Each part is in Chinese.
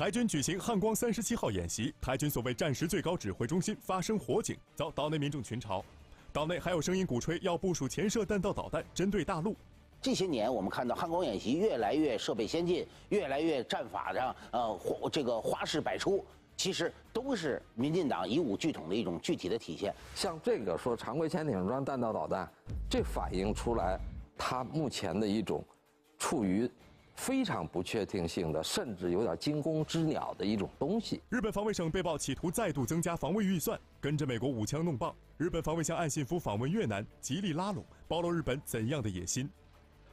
台军举行汉光三十七号演习，台军所谓战时最高指挥中心发生火警，遭岛内民众群嘲。岛内还有声音鼓吹要部署潜射弹道导弹针对大陆。这些年我们看到汉光演习越来越设备先进，越来越战法上呃，这个花式百出，其实都是民进党以武拒统的一种具体的体现。像这个说常规潜艇装弹道导弹，这反映出来他目前的一种处于。非常不确定性的，甚至有点惊弓之鸟的一种东西。日本防卫省被曝企图再度增加防卫预算，跟着美国舞枪弄棒。日本防卫相岸信夫访问越南，极力拉拢，暴露日本怎样的野心？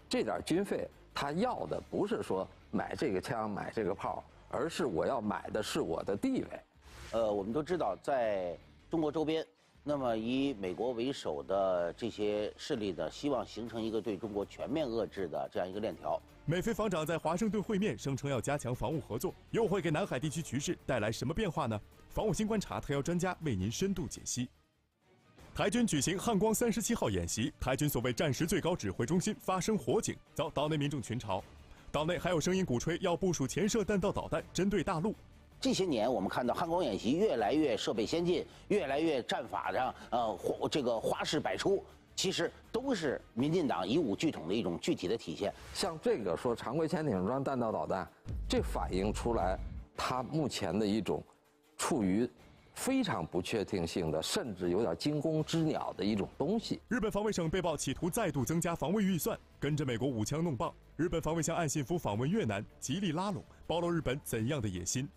这点军费，他要的不是说买这个枪买这个炮，而是我要买的是我的地位。呃，我们都知道，在中国周边。那么以美国为首的这些势力呢，希望形成一个对中国全面遏制的这样一个链条。美菲防长在华盛顿会面，声称要加强防务合作，又会给南海地区局势带来什么变化呢？防务新观察特邀专家为您深度解析。台军举行汉光三十七号演习，台军所谓战时最高指挥中心发生火警，遭岛内民众群嘲。岛内还有声音鼓吹要部署潜射弹道导弹针对大陆。这些年，我们看到汉光演习越来越设备先进，越来越战法上，呃，这个花式百出，其实都是民进党以武拒统的一种具体的体现。像这个说常规潜艇装弹道导弹，这反映出来它目前的一种处于非常不确定性的，甚至有点惊弓之鸟的一种东西。日本防卫省被曝企图再度增加防卫预算，跟着美国舞枪弄棒。日本防卫相岸信夫访问越南，极力拉拢，暴露日本怎样的野心？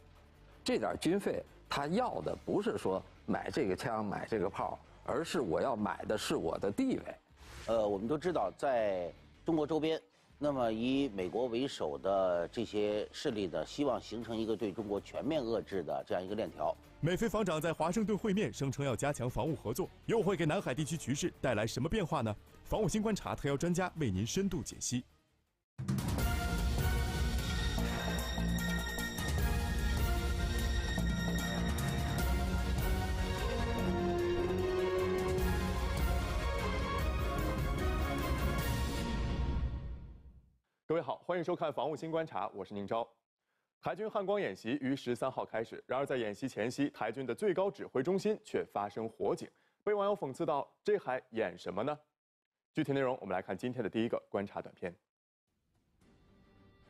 这点军费，他要的不是说买这个枪、买这个炮，而是我要买的是我的地位。呃，我们都知道，在中国周边，那么以美国为首的这些势力呢，希望形成一个对中国全面遏制的这样一个链条。美菲防长在华盛顿会面，声称要加强防务合作，又会给南海地区局势带来什么变化呢？防务新观察特邀专家为您深度解析。各位好，欢迎收看《防务新观察》，我是宁钊。台军汉光演习于十三号开始，然而在演习前夕，台军的最高指挥中心却发生火警，被网友讽刺到：“这还演什么呢？”具体内容我们来看今天的第一个观察短片。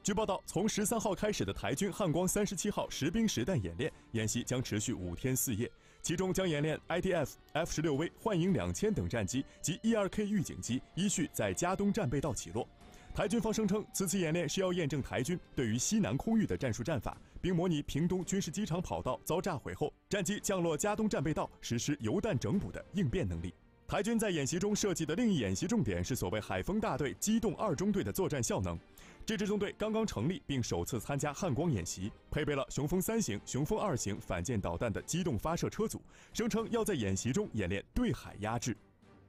据报道，从十三号开始的台军汉光三十七号实兵实弹演练，演习将持续五天四夜，其中将演练 IDF F 十六 V、幻影两千等战机及 E 二 K 预警机依序在加东战备道起落。台军方声称，此次演练是要验证台军对于西南空域的战术战法，并模拟屏东军事机场跑道遭炸毁后，战机降落加东战备道实施油弹整补的应变能力。台军在演习中设计的另一演习重点是所谓“海风大队机动二中队”的作战效能。这支中队刚刚成立，并首次参加汉光演习，配备了雄风三型、雄风二型反舰导弹的机动发射车组，声称要在演习中演练对海压制。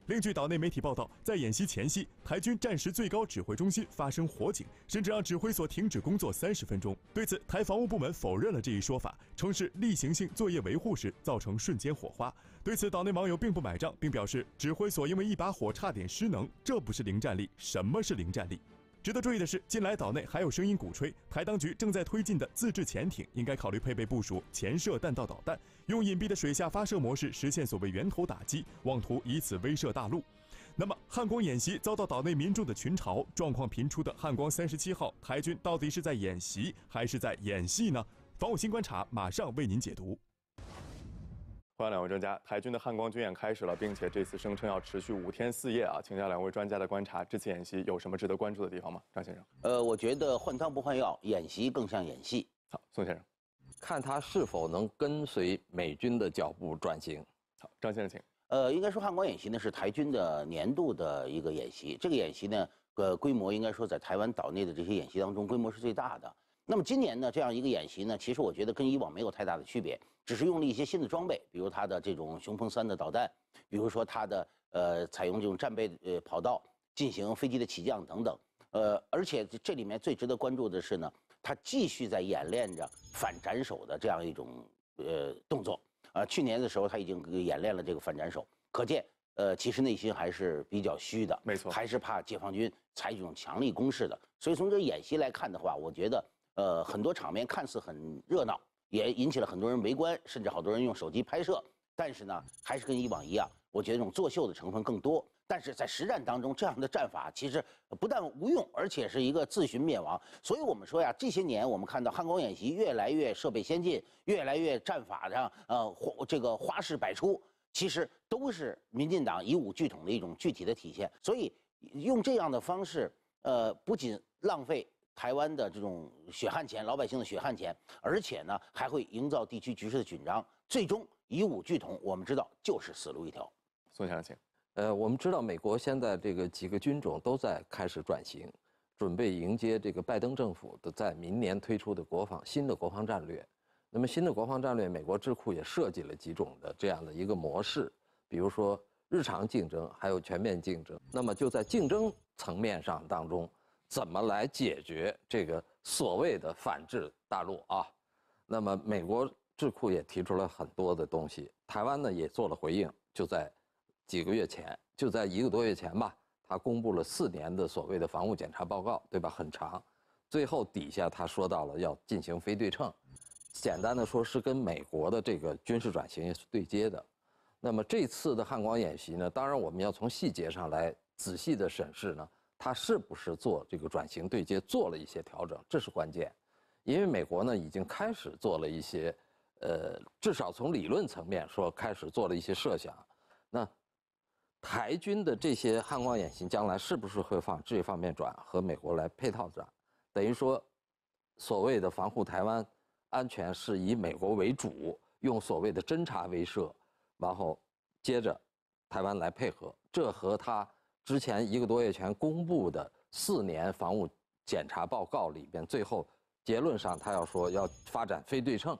另据岛内媒体报道，在演习前夕，台军战时最高指挥中心发生火警，甚至让指挥所停止工作三十分钟。对此，台防务部门否认了这一说法，称是例行性作业维护时造成瞬间火花。对此，岛内网友并不买账，并表示指挥所因为一把火差点失能，这不是零战力，什么是零战力？值得注意的是，近来岛内还有声音鼓吹，台当局正在推进的自制潜艇应该考虑配备部署潜射弹道导弹。用隐蔽的水下发射模式实现所谓源头打击，妄图以此威慑大陆。那么，汉光演习遭到岛内民众的群嘲，状况频出的汉光三十七号，台军到底是在演习还是在演戏呢？防务新观察马上为您解读。欢迎两位专家，台军的汉光军演开始了，并且这次声称要持续五天四夜啊，请教两位专家的观察，这次演习有什么值得关注的地方吗？张先生，呃，我觉得换汤不换药，演习更像演戏。好，宋先生。看他是否能跟随美军的脚步转型。好，张先生，请。呃，应该说，汉光演习呢是台军的年度的一个演习。这个演习呢，呃，规模应该说在台湾岛内的这些演习当中，规模是最大的。那么今年呢，这样一个演习呢，其实我觉得跟以往没有太大的区别，只是用了一些新的装备，比如它的这种“雄风三”的导弹，比如说它的呃，采用这种战备呃跑道进行飞机的起降等等。呃，而且这里面最值得关注的是呢。他继续在演练着反斩首的这样一种呃动作啊，去年的时候他已经演练了这个反斩首，可见呃其实内心还是比较虚的，没错，还是怕解放军采取种强力攻势的。所以从这演习来看的话，我觉得呃很多场面看似很热闹，也引起了很多人围观，甚至好多人用手机拍摄，但是呢还是跟以往一样，我觉得这种作秀的成分更多。但是在实战当中，这样的战法其实不但无用，而且是一个自寻灭亡。所以我们说呀，这些年我们看到汉光演习越来越设备先进，越来越战法上呃花这个花式百出，其实都是民进党以武拒统的一种具体的体现。所以用这样的方式，呃，不仅浪费台湾的这种血汗钱，老百姓的血汗钱，而且呢还会营造地区局势的紧张，最终以武拒统，我们知道就是死路一条。宋先生，请。呃，我们知道美国现在这个几个军种都在开始转型，准备迎接这个拜登政府的在明年推出的国防新的国防战略。那么新的国防战略，美国智库也设计了几种的这样的一个模式，比如说日常竞争，还有全面竞争。那么就在竞争层面上当中，怎么来解决这个所谓的反制大陆啊？那么美国智库也提出了很多的东西，台湾呢也做了回应，就在。几个月前，就在一个多月前吧，他公布了四年的所谓的防务检查报告，对吧？很长，最后底下他说到了要进行非对称，简单的说是跟美国的这个军事转型是对接的。那么这次的汉光演习呢？当然我们要从细节上来仔细的审视呢，他是不是做这个转型对接做了一些调整，这是关键。因为美国呢已经开始做了一些，呃，至少从理论层面说开始做了一些设想，那。台军的这些汉光演习，将来是不是会往这方面转，和美国来配套转？等于说，所谓的防护台湾安全是以美国为主，用所谓的侦察威慑，然后接着台湾来配合。这和他之前一个多月前公布的四年防务检查报告里边，最后结论上他要说要发展非对称，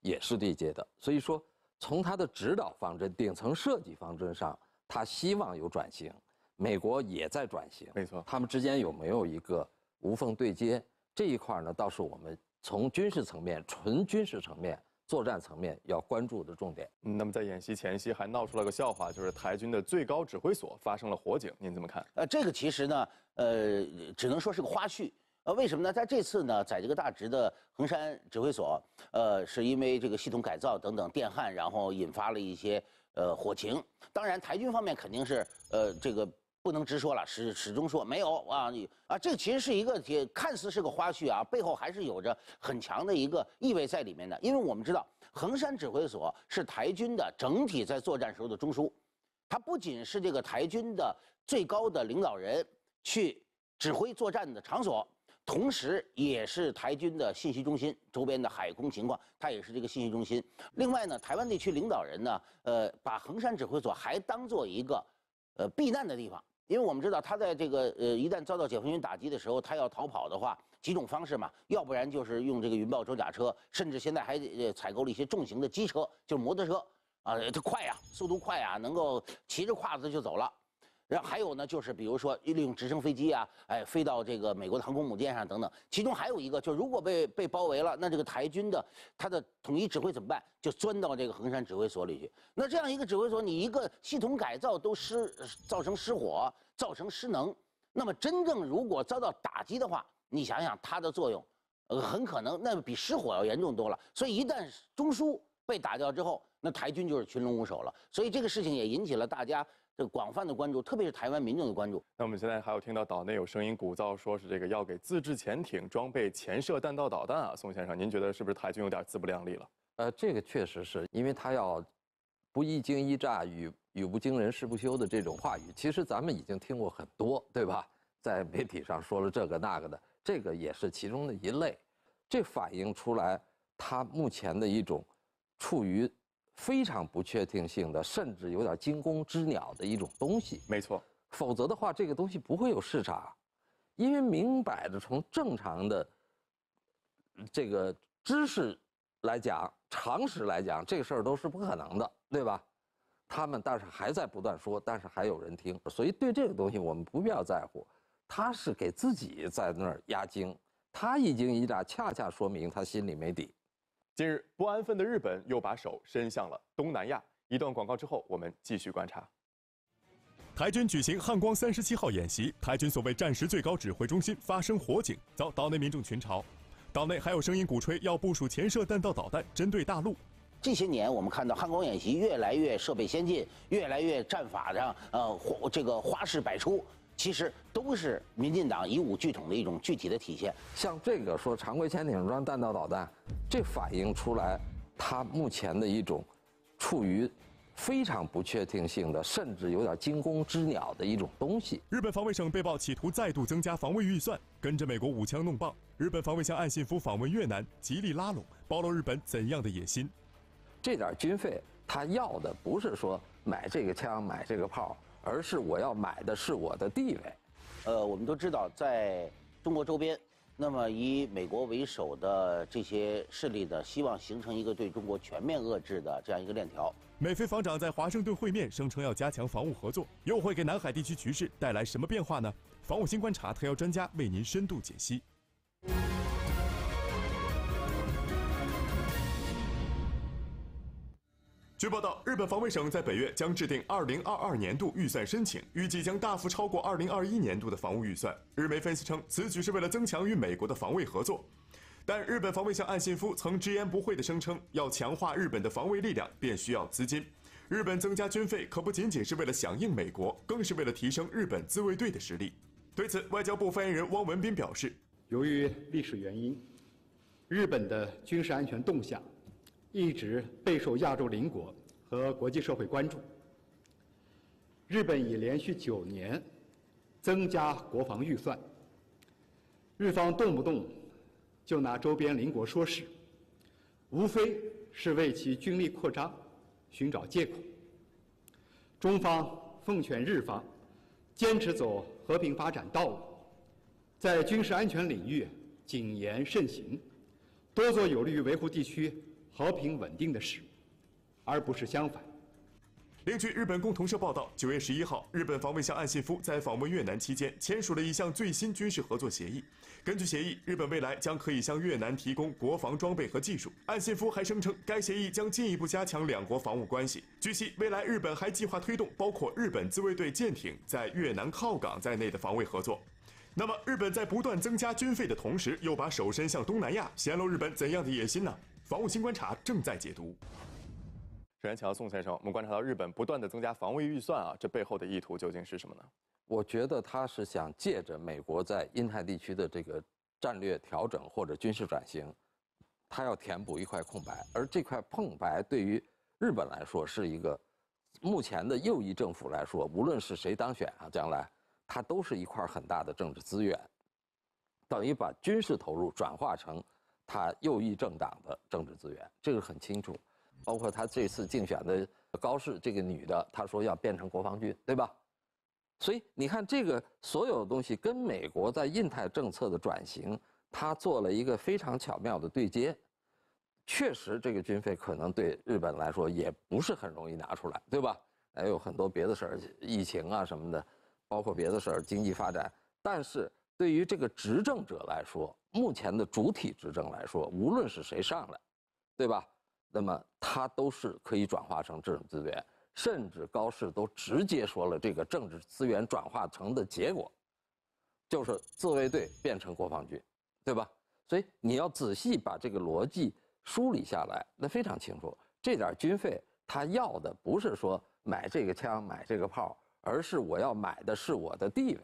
也是对接的。所以说，从他的指导方针、顶层设计方针上。他希望有转型，美国也在转型，没错。他们之间有没有一个无缝对接这一块呢？倒是我们从军事层面、纯军事层面作战层面要关注的重点。那么在演习前夕还闹出了个笑话，就是台军的最高指挥所发生了火警，您怎么看？呃，这个其实呢，呃，只能说是个花絮。呃，为什么呢？在这次呢，在这个大直的横山指挥所，呃，是因为这个系统改造等等电焊，然后引发了一些。呃，火情。当然，台军方面肯定是，呃，这个不能直说了，始始终说没有啊。啊，这其实是一个也看似是个花絮啊，背后还是有着很强的一个意味在里面的。因为我们知道，横山指挥所是台军的整体在作战时候的中枢，它不仅是这个台军的最高的领导人去指挥作战的场所。同时，也是台军的信息中心周边的海空情况，它也是这个信息中心。另外呢，台湾地区领导人呢，呃，把横山指挥所还当做一个，呃，避难的地方。因为我们知道，他在这个呃，一旦遭到解放军打击的时候，他要逃跑的话，几种方式嘛，要不然就是用这个云豹装甲车，甚至现在还呃采购了一些重型的机车，就是摩托车啊，它快呀，速度快呀，能够骑着胯子就走了。然后还有呢，就是比如说利用直升飞机啊，哎，飞到这个美国的航空母舰上等等。其中还有一个，就如果被被包围了，那这个台军的他的统一指挥怎么办？就钻到这个横山指挥所里去。那这样一个指挥所，你一个系统改造都失，造成失火，造成失能。那么真正如果遭到打击的话，你想想它的作用，呃，很可能那比失火要严重多了。所以一旦中枢被打掉之后，那台军就是群龙无首了。所以这个事情也引起了大家。这广泛的关注，特别是台湾民众的关注。那我们现在还有听到岛内有声音鼓噪，说是这个要给自制潜艇装备潜射弹道导弹啊，宋先生，您觉得是不是台军有点自不量力了？呃，这个确实是因为他要不一惊一乍、语语不惊人誓不休的这种话语，其实咱们已经听过很多，对吧？在媒体上说了这个那个的，这个也是其中的一类，这反映出来他目前的一种处于。非常不确定性的，甚至有点惊弓之鸟的一种东西。没错，否则的话，这个东西不会有市场，因为明摆着从正常的这个知识来讲、常识来讲，这事儿都是不可能的，对吧？他们但是还在不断说，但是还有人听，所以对这个东西我们不必要在乎，他是给自己在那儿压惊，他一惊一乍，恰恰说明他心里没底。近日，不安分的日本又把手伸向了东南亚。一段广告之后，我们继续观察。台军举行汉光三十七号演习，台军所谓战时最高指挥中心发生火警，遭岛内民众群嘲。岛内还有声音鼓吹要部署潜射弹道导弹针对大陆。这些年，我们看到汉光演习越来越设备先进，越来越战法上，呃，这个花式百出。其实都是民进党以武拒统的一种具体的体现。像这个说常规潜艇装弹道导弹，这反映出来它目前的一种处于非常不确定性的，甚至有点惊弓之鸟的一种东西。日本防卫省被曝企图再度增加防卫预算，跟着美国舞枪弄棒。日本防卫相岸信夫访问越南，极力拉拢，暴露日本怎样的野心？这点军费，他要的不是说买这个枪，买这个炮。而是我要买的是我的地位。呃，我们都知道，在中国周边，那么以美国为首的这些势力呢，希望形成一个对中国全面遏制的这样一个链条。美菲防长在华盛顿会面，声称要加强防务合作，又会给南海地区局势带来什么变化呢？防务新观察特邀专家为您深度解析。据报道，日本防卫省在本月将制定2022年度预算申请，预计将大幅超过2021年度的防务预算。日媒分析称，此举是为了增强与美国的防卫合作。但日本防卫相岸信夫曾直言不讳地声称，要强化日本的防卫力量，便需要资金。日本增加军费可不仅仅是为了响应美国，更是为了提升日本自卫队的实力。对此，外交部发言人汪文斌表示，由于历史原因，日本的军事安全动向。一直备受亚洲邻国和国际社会关注。日本已连续九年增加国防预算，日方动不动就拿周边邻国说事，无非是为其军力扩张寻找借口。中方奉劝日方坚持走和平发展道路，在军事安全领域谨言慎行，多做有利于维护地区。和平稳定的事，而不是相反。另据日本共同社报道，九月十一号，日本防卫相岸信夫在访问越南期间，签署了一项最新军事合作协议。根据协议，日本未来将可以向越南提供国防装备和技术。岸信夫还声称，该协议将进一步加强两国防务关系。据悉，未来日本还计划推动包括日本自卫队舰艇在越南靠港在内的防卫合作。那么，日本在不断增加军费的同时，又把手伸向东南亚，显露日本怎样的野心呢？防务新观察正在解读。首先乔宋先生，我们观察到日本不断的增加防卫预算啊，这背后的意图究竟是什么呢？我觉得他是想借着美国在印太地区的这个战略调整或者军事转型，他要填补一块空白，而这块空白对于日本来说是一个目前的右翼政府来说，无论是谁当选啊，将来他都是一块很大的政治资源，等于把军事投入转化成。他右翼政党的政治资源，这个很清楚。包括他这次竞选的高市这个女的，她说要变成国防军，对吧？所以你看，这个所有东西跟美国在印太政策的转型，他做了一个非常巧妙的对接。确实，这个军费可能对日本来说也不是很容易拿出来，对吧？还有很多别的事儿，疫情啊什么的，包括别的事儿，经济发展，但是。对于这个执政者来说，目前的主体执政来说，无论是谁上来，对吧？那么他都是可以转化成政治资源，甚至高市都直接说了，这个政治资源转化成的结果，就是自卫队变成国防军，对吧？所以你要仔细把这个逻辑梳理下来，那非常清楚。这点军费他要的不是说买这个枪买这个炮，而是我要买的是我的地位。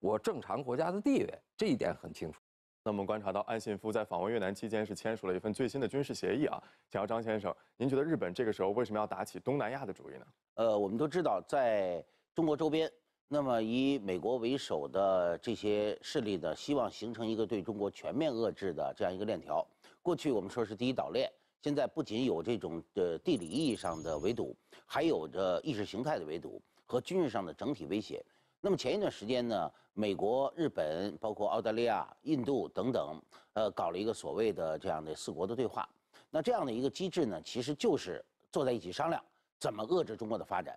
我正常国家的地位，这一点很清楚。那我们观察到，岸信夫在访问越南期间是签署了一份最新的军事协议啊。请问张先生，您觉得日本这个时候为什么要打起东南亚的主意呢？呃，我们都知道，在中国周边，那么以美国为首的这些势力呢，希望形成一个对中国全面遏制的这样一个链条。过去我们说是第一岛链，现在不仅有这种呃地理意义上的围堵，还有着意识形态的围堵和军事上的整体威胁。那么前一段时间呢，美国、日本，包括澳大利亚、印度等等，呃，搞了一个所谓的这样的四国的对话。那这样的一个机制呢，其实就是坐在一起商量怎么遏制中国的发展。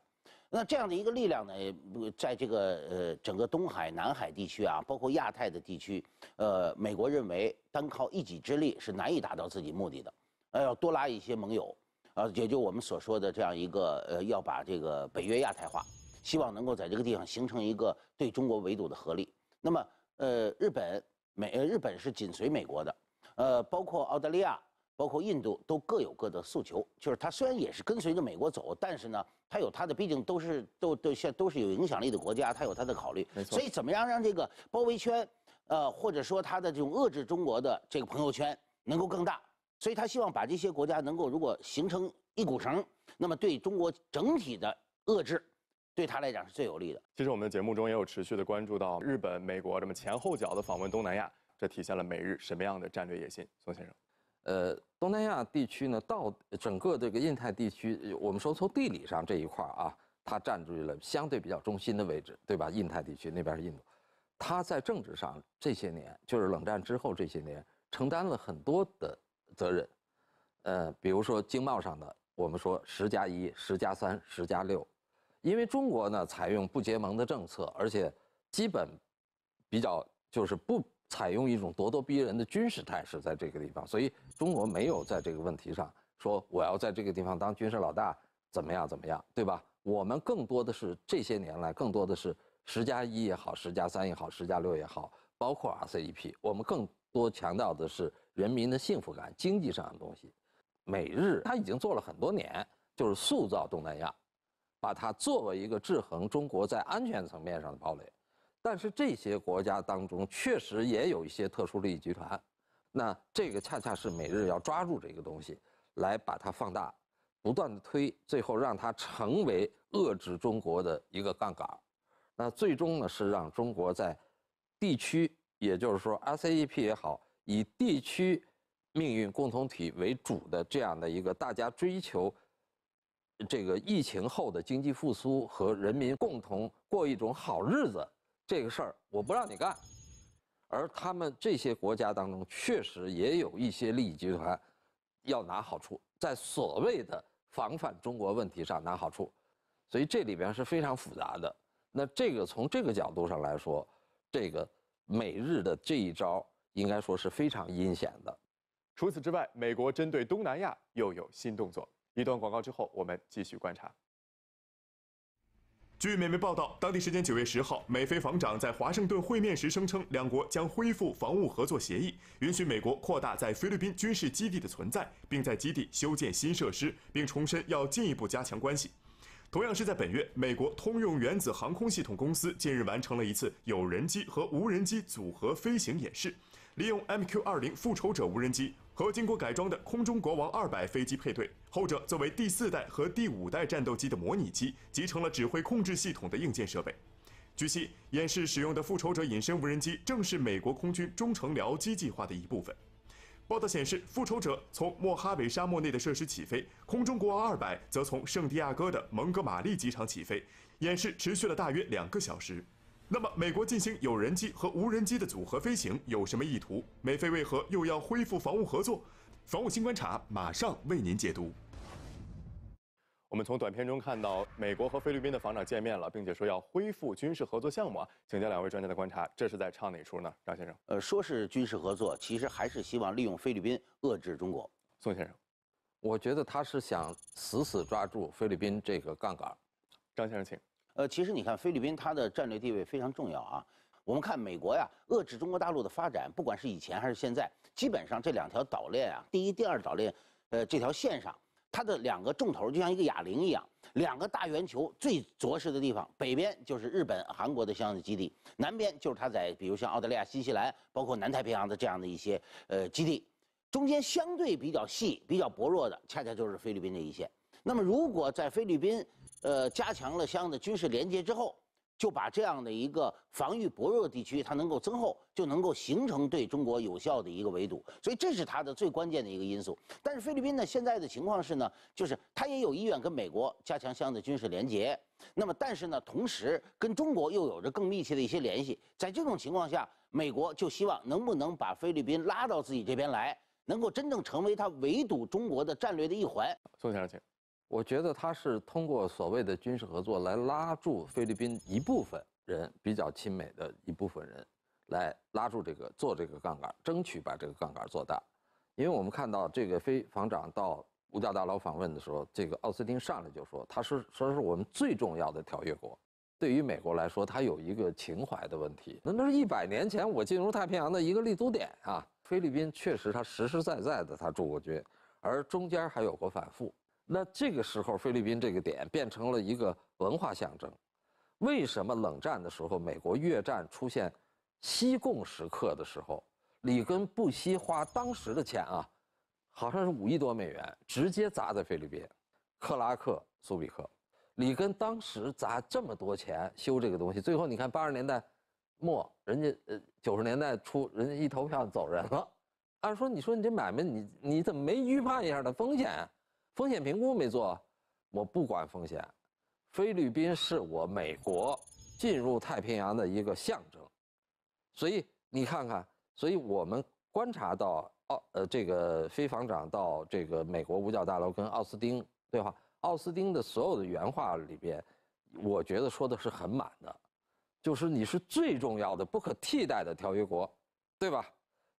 那这样的一个力量呢，在这个呃整个东海、南海地区啊，包括亚太的地区，呃，美国认为单靠一己之力是难以达到自己目的的，呃，要多拉一些盟友，啊，也就我们所说的这样一个呃，要把这个北约亚太化。希望能够在这个地方形成一个对中国围堵的合力。那么，呃，日本、美、日本是紧随美国的，呃，包括澳大利亚、包括印度，都各有各的诉求。就是它虽然也是跟随着美国走，但是呢，它有它的，毕竟都是都都现在都是有影响力的国家，它有它的考虑。所以，怎么样让这个包围圈，呃，或者说它的这种遏制中国的这个朋友圈能够更大？所以，它希望把这些国家能够如果形成一股绳，那么对中国整体的遏制。对他来讲是最有利的。其实我们的节目中也有持续的关注到日本、美国这么前后脚的访问东南亚，这体现了美日什么样的战略野心？宋先生，呃，东南亚地区呢，到整个这个印太地区，我们说从地理上这一块啊，它占据了相对比较中心的位置，对吧？印太地区那边是印度，它在政治上这些年，就是冷战之后这些年，承担了很多的责任。呃，比如说经贸上的，我们说十加一、十加三、十加六。因为中国呢，采用不结盟的政策，而且基本比较就是不采用一种咄咄逼人的军事态势在这个地方，所以中国没有在这个问题上说我要在这个地方当军事老大怎么样怎么样，对吧？我们更多的是这些年来，更多的是十加一也好，十加三也好，十加六也好，包括 RCEP，我们更多强调的是人民的幸福感、经济上的东西。美日他已经做了很多年，就是塑造东南亚。把它作为一个制衡中国在安全层面上的堡垒，但是这些国家当中确实也有一些特殊利益集团，那这个恰恰是美日要抓住这个东西，来把它放大，不断的推，最后让它成为遏制中国的一个杠杆，那最终呢是让中国在地区，也就是说 RCEP 也好，以地区命运共同体为主的这样的一个大家追求。这个疫情后的经济复苏和人民共同过一种好日子，这个事儿我不让你干。而他们这些国家当中，确实也有一些利益集团，要拿好处，在所谓的防范中国问题上拿好处。所以这里边是非常复杂的。那这个从这个角度上来说，这个美日的这一招应该说是非常阴险的。除此之外，美国针对东南亚又有新动作。一段广告之后，我们继续观察。据美媒报道，当地时间九月十号，美菲防长在华盛顿会面时声称，两国将恢复防务合作协议，允许美国扩大在菲律宾军事基地的存在，并在基地修建新设施，并重申要进一步加强关系。同样是在本月，美国通用原子航空系统公司近日完成了一次有人机和无人机组合飞行演示，利用 MQ-20 复仇者无人机。和经过改装的空中国王二百飞机配对，后者作为第四代和第五代战斗机的模拟机，集成了指挥控制系统的硬件设备。据悉，演示使用的复仇者隐身无人机正是美国空军中程僚机计划的一部分。报道显示，复仇者从莫哈韦沙漠内的设施起飞，空中国王二百则从圣地亚哥的蒙哥马利机场起飞。演示持续了大约两个小时。那么，美国进行有人机和无人机的组合飞行有什么意图？美菲为何又要恢复防务合作？防务新观察马上为您解读。我们从短片中看到，美国和菲律宾的防长见面了，并且说要恢复军事合作项目啊，请教两位专家的观察，这是在唱哪出呢？张先生，呃，说是军事合作，其实还是希望利用菲律宾遏制中国。宋先生，我觉得他是想死死抓住菲律宾这个杠杆。张先生，请。呃，其实你看，菲律宾它的战略地位非常重要啊。我们看美国呀，遏制中国大陆的发展，不管是以前还是现在，基本上这两条岛链啊，第一、第二岛链，呃，这条线上它的两个重头就像一个哑铃一样，两个大圆球最着实的地方，北边就是日本、韩国的相应的基地，南边就是它在比如像澳大利亚、新西兰，包括南太平洋的这样的一些呃基地，中间相对比较细、比较薄弱的，恰恰就是菲律宾这一线。那么如果在菲律宾。呃，加强了相应的军事连接之后，就把这样的一个防御薄弱地区，它能够增厚，就能够形成对中国有效的一个围堵。所以这是它的最关键的一个因素。但是菲律宾呢，现在的情况是呢，就是它也有意愿跟美国加强相应的军事连接。那么，但是呢，同时跟中国又有着更密切的一些联系。在这种情况下，美国就希望能不能把菲律宾拉到自己这边来，能够真正成为它围堵中国的战略的一环。宋先生，请。我觉得他是通过所谓的军事合作来拉住菲律宾一部分人比较亲美的一部分人，来拉住这个做这个杠杆，争取把这个杠杆做大。因为我们看到这个菲防长到五角大楼访问的时候，这个奥斯汀上来就说，他说说是我们最重要的条约国，对于美国来说，它有一个情怀的问题。那那是一百年前我进入太平洋的一个立足点啊！菲律宾确实，它实实在在的，它驻过军，而中间还有过反复。那这个时候，菲律宾这个点变成了一个文化象征。为什么冷战的时候，美国越战出现西贡时刻的时候，里根不惜花当时的钱啊，好像是五亿多美元，直接砸在菲律宾，克拉克苏比克。里根当时砸这么多钱修这个东西，最后你看八十年代末，人家呃九十年代初，人家一投票走人了。按说你说你这买卖，你你怎么没预判一下的风险？风险评估没做，我不管风险。菲律宾是我美国进入太平洋的一个象征，所以你看看，所以我们观察到，奥呃，这个菲防长到这个美国五角大楼跟奥斯汀对话，奥斯汀的所有的原话里边，我觉得说的是很满的，就是你是最重要的、不可替代的条约国，对吧？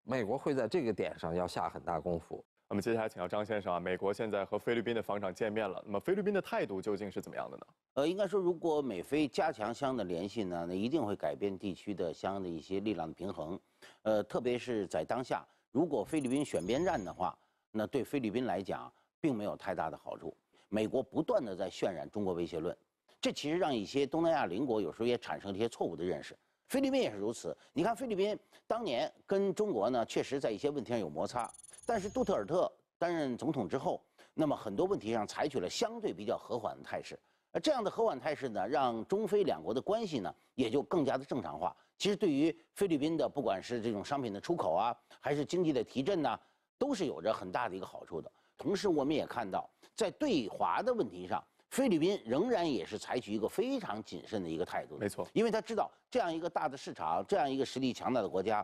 美国会在这个点上要下很大功夫。那么接下来请到张先生啊，美国现在和菲律宾的防长见面了，那么菲律宾的态度究竟是怎么样的呢？呃，应该说，如果美菲加强相应的联系呢，那一定会改变地区的相应的一些力量的平衡。呃，特别是在当下，如果菲律宾选边站的话，那对菲律宾来讲并没有太大的好处。美国不断的在渲染中国威胁论，这其实让一些东南亚邻国有时候也产生了一些错误的认识。菲律宾也是如此。你看，菲律宾当年跟中国呢，确实在一些问题上有摩擦。但是杜特尔特担任总统之后，那么很多问题上采取了相对比较和缓的态势。而这样的和缓态势呢，让中菲两国的关系呢也就更加的正常化。其实对于菲律宾的，不管是这种商品的出口啊，还是经济的提振呢，都是有着很大的一个好处的。同时，我们也看到，在对华的问题上，菲律宾仍然也是采取一个非常谨慎的一个态度。没错，因为他知道这样一个大的市场，这样一个实力强大的国家，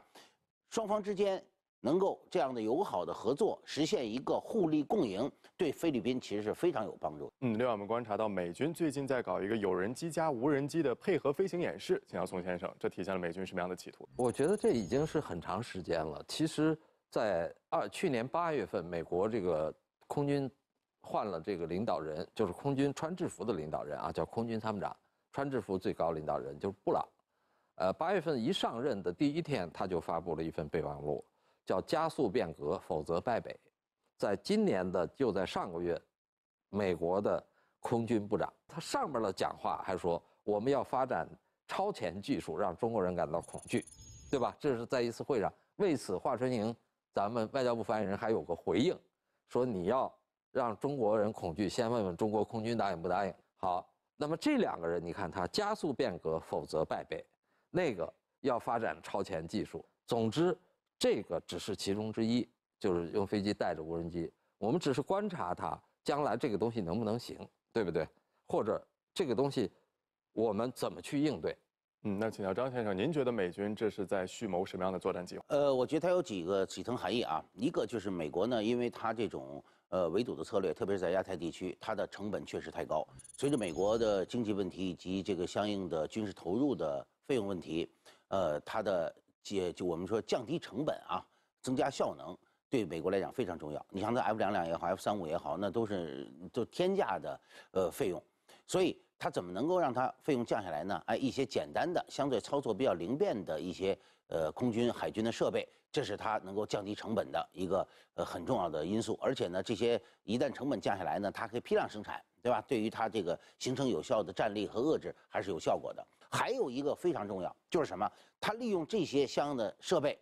双方之间。能够这样的友好的合作，实现一个互利共赢，对菲律宾其实是非常有帮助。嗯，另外我们观察到美军最近在搞一个有人机加无人机的配合飞行演示，请教宋先生，这体现了美军什么样的企图？我觉得这已经是很长时间了。其实，在二去年八月份，美国这个空军换了这个领导人，就是空军穿制服的领导人啊，叫空军参谋长，穿制服最高领导人就是布朗。呃，八月份一上任的第一天，他就发布了一份备忘录。叫加速变革，否则败北。在今年的就在上个月，美国的空军部长他上边的讲话还说：“我们要发展超前技术，让中国人感到恐惧，对吧？”这是在一次会上。为此，华春莹，咱们外交部发言人还有个回应，说：“你要让中国人恐惧，先问问中国空军答应不答应。”好，那么这两个人，你看他加速变革，否则败北；那个要发展超前技术。总之。这个只是其中之一，就是用飞机带着无人机，我们只是观察它将来这个东西能不能行，对不对？或者这个东西我们怎么去应对？嗯，那请教张先生，您觉得美军这是在蓄谋什么样的作战计划？呃，我觉得它有几个几层含义啊。一个就是美国呢，因为它这种呃围堵的策略，特别是在亚太地区，它的成本确实太高。随着美国的经济问题以及这个相应的军事投入的费用问题，呃，它的。就就我们说降低成本啊，增加效能，对美国来讲非常重要。你像那 F 两两也好，F 三五也好，那都是都天价的呃费用，所以它怎么能够让它费用降下来呢？哎，一些简单的、相对操作比较灵便的一些呃空军、海军的设备，这是它能够降低成本的一个呃很重要的因素。而且呢，这些一旦成本降下来呢，它可以批量生产，对吧？对于它这个形成有效的战力和遏制，还是有效果的。还有一个非常重要，就是什么？他利用这些相应的设备，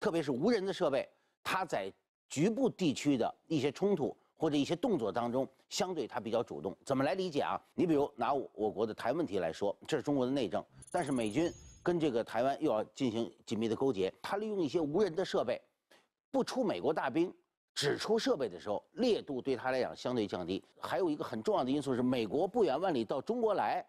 特别是无人的设备，他在局部地区的一些冲突或者一些动作当中，相对他比较主动。怎么来理解啊？你比如拿我国的台问题来说，这是中国的内政，但是美军跟这个台湾又要进行紧密的勾结，他利用一些无人的设备，不出美国大兵，只出设备的时候，烈度对他来讲相对降低。还有一个很重要的因素是，美国不远万里到中国来。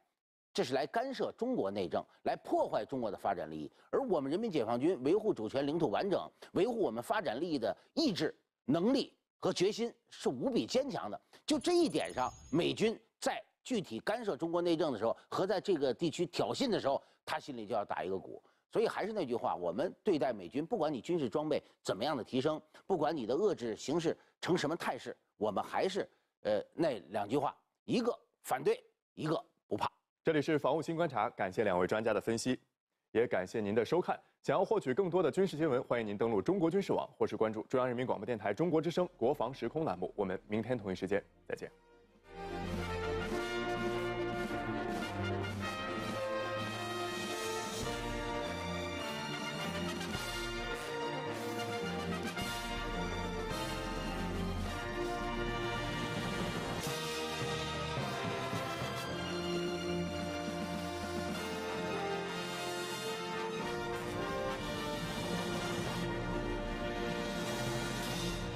这是来干涉中国内政，来破坏中国的发展利益，而我们人民解放军维护主权、领土完整，维护我们发展利益的意志能力和决心是无比坚强的。就这一点上，美军在具体干涉中国内政的时候和在这个地区挑衅的时候，他心里就要打一个鼓。所以还是那句话，我们对待美军，不管你军事装备怎么样的提升，不管你的遏制形势成什么态势，我们还是呃那两句话：一个反对，一个不怕。这里是防务新观察，感谢两位专家的分析，也感谢您的收看。想要获取更多的军事新闻，欢迎您登录中国军事网，或是关注中央人民广播电台中国之声国防时空栏目。我们明天同一时间再见。